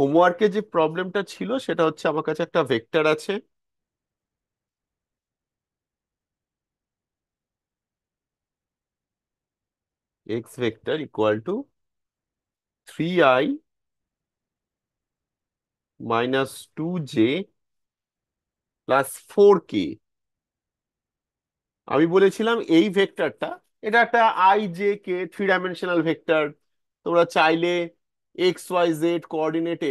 হোমওয়ার্কে যে প্রবলেমটা ছিল সেটা হচ্ছে আমার কাছে একটা ভেক্টর আছে X vector equal to three I minus two J plus four K আমি বলেছিলাম এই ভেক্টরটা এটা একটা I J K three dimensional vector তোমরা চাইলে এক্স ওয়াই জেড কোঅর্ডিনেটে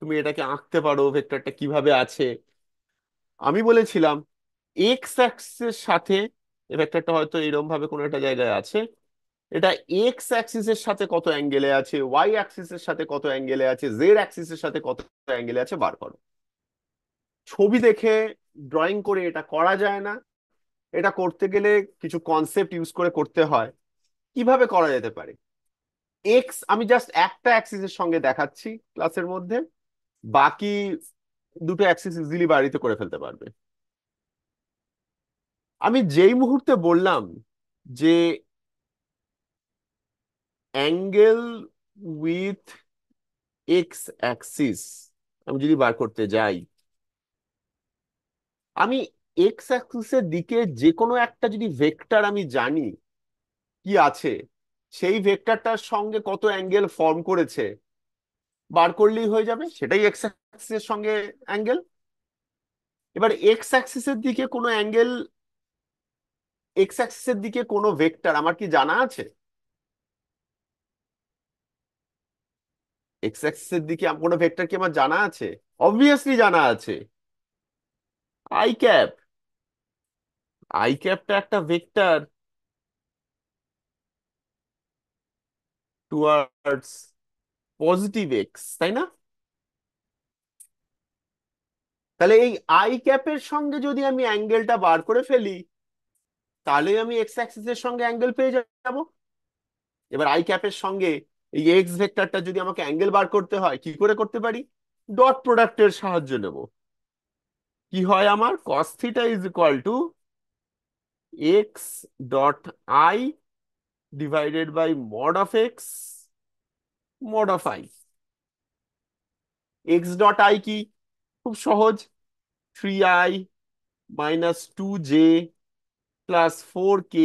তুমি এটাকে আঁকতে পারো ভেক্টরটা কিভাবে আছে আমি বলেছিলাম এক্স অ্যাক্সিসের সাথে এ ভেক্টরটা হয়তো এরকম ভাবে কোনো একটা জায়গায় আছে এটা এক্স অ্যাক্সিসের সাথে কত অ্যাঙ্গেলে আছে ওয়াই অ্যাক্সিসের সাথে কত অ্যাঙ্গেলে আছে জেড অ্যাক্সিসের সাথে কত অ্যাঙ্গেলে আছে বার করো ছবি দেখে ড্রয়িং করে এটা করা যায় না এটা করতে গেলে কিছু কনসেপ্ট ইউজ করে করতে হয় কিভাবে করা যেতে পারে এক্স আমি জাস্ট একটা অ্যাক্সিসের সঙ্গে দেখাচ্ছি ক্লাসের মধ্যে বাকি দুটো অ্যাক্সিস ইজিলি বাড়িতে করে ফেলতে পারবে আমি যেই মুহূর্তে বললাম যে অ্যাঙ্গেল উইথ এক্স অ্যাক্সিস আমি যদি বার করতে যাই আমি এক্স অ্যাক্সিসের দিকে যে কোনো একটা যদি ভেক্টর আমি জানি কি আছে সেই ভেক্টরটার সঙ্গে কত অ্যাঙ্গেল ফর্ম করেছে বার করলেই হয়ে যাবে সেটাই এক্স অ্যাক্সিসের সঙ্গে অ্যাঙ্গেল এবার এক্স অ্যাক্সিসের দিকে কোনো অ্যাঙ্গেল এক্স অ্যাক্সিসের দিকে কোনো ভেক্টর আমার কি জানা আছে এক্স অ্যাক্সিসের দিকে কোনো ভেক্টর কি আমার জানা আছে অবভিয়াসলি জানা আছে আই ক্যাপ আই ক্যাপটা একটা ভেক্টর টুয়ার্ডস পজিটিভ এক্স তাই না তাহলে এই আই ক্যাপের সঙ্গে যদি আমি অ্যাঙ্গেলটা বার করে ফেলি তাহলে আমি এক্স এর সঙ্গে অ্যাঙ্গেল পেয়ে যাব এবার আই ক্যাপের সঙ্গে এই এক্স ভেক্টরটা যদি আমাকে অ্যাঙ্গেল বার করতে হয় কি করে করতে পারি ডট প্রোডাক্টের সাহায্য নেব কি হয় আমার cos theta is equal to X dot I divided by mod of x mod of i x dot i কি খুব সহজ 3i minus 2j plus 4k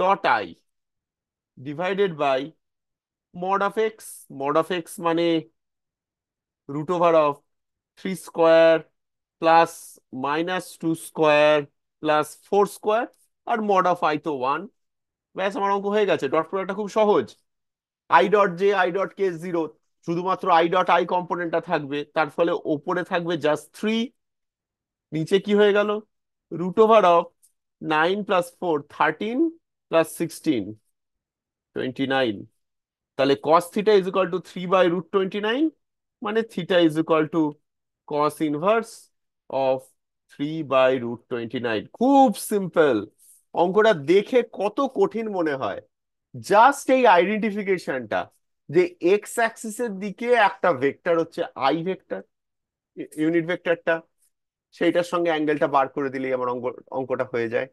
dot i divided by mod of x mod of x মানে root over of 3 square plus minus 2 square plus 4 square R mod of i তো 1 ব্যাস আমার অঙ্ক হয়ে গেছে ডট প্রোডাক্টটা খুব সহজ I dot J I dot K zero শুধুমাত্র আই ডট আই কম্পোনেন্টটা থাকবে তার ফলে ওপরে থাকবে জাস্ট থ্রি নিচে কি হয়ে গেল root over of nine plus four thirteen plus sixteen twenty nine তাহলে cos theta is equal to three by root twenty nine মানে theta is equal to cos inverse of three by root twenty nine খুব simple অঙ্কটা দেখে কত কঠিন মনে হয় just এই আইডেন্টিফিকেশনটা যে এক্স এর দিকে একটা ভেক্টর হচ্ছে আই ভেক্টর ইউনিট ভেক্টরটা সেইটার সঙ্গে অ্যাঙ্গেলটা বার করে দিলেই আমার অঙ্ক অঙ্কটা হয়ে যায়